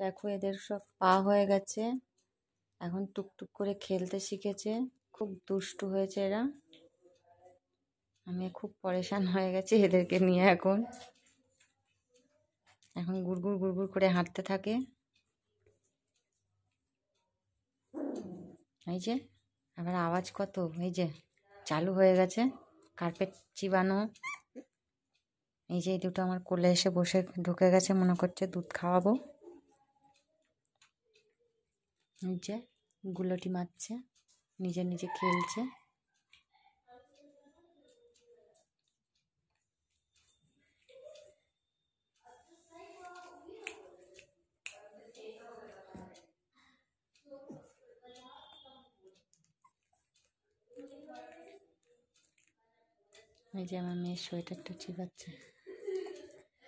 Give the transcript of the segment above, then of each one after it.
দেখো এদের সব পা হয়ে গেছে এখন টুকটুক করে খেলতে শিখেছে খুব দুষ্টু হয়েছে এরা আমি খুব পরেশান হয়ে গেছি এদেরকে নিয়ে এখন এখন গুড়গুড় গুড়গুড় করে হাঁটতে থাকে এই যে আবার আওয়াজ কত এই যে চালু হয়ে গেছে কার্পেট চিবানো এই যে এই দুটো আমার কোলে এসে বসে ঢুকে গেছে মনে করছে দুধ খাওয়াবো নিচে গুলোটি মারছে নিজে নিজে খেলছে এই যে আমার মেয়ের সোয়েটারটা চিবাচ্ছে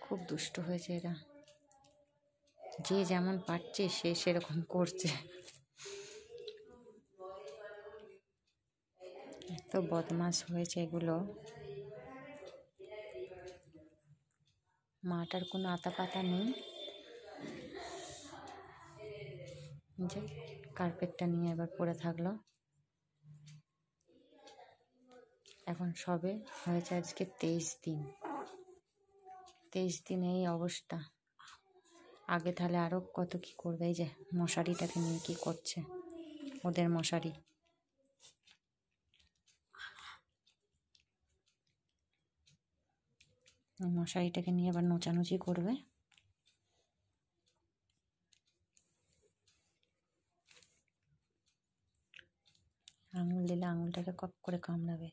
খুব দুষ্ট হয়েছে এরা যে যেমন পারছে সে সেরকম করছে এত বদমাস হয়েছে এগুলো মাটার কোনো আতা পাতা নেই যে কার্পেটটা নিয়ে এবার পরে থাকলো এখন সবে হয়েছে আজকে তেইশ দিন তেইশ দিন এই অবস্থা আগে তাহলে আরও কত কি করবে এই যে মশারিটাকে নিয়ে কি করছে ওদের মশারি মশারিটাকে নিয়ে আবার নোচানুচি করবে আঙুল দিলে আঙুলটাকে কপ করে কামড়াবে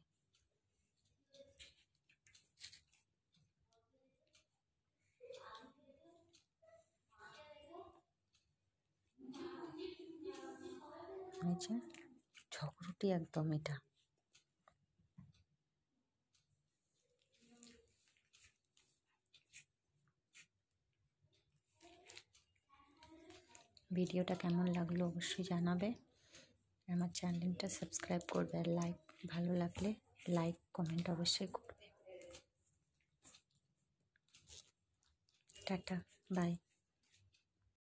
ঝকরুটি ঝগড়ুটি একদম এটা ভিডিওটা কেমন লাগলো অবশ্যই জানাবে আমার চ্যানেলটা সাবস্ক্রাইব করবে আর লাইক ভালো লাগলে লাইক কমেন্ট অবশ্যই করবে টাটা বাই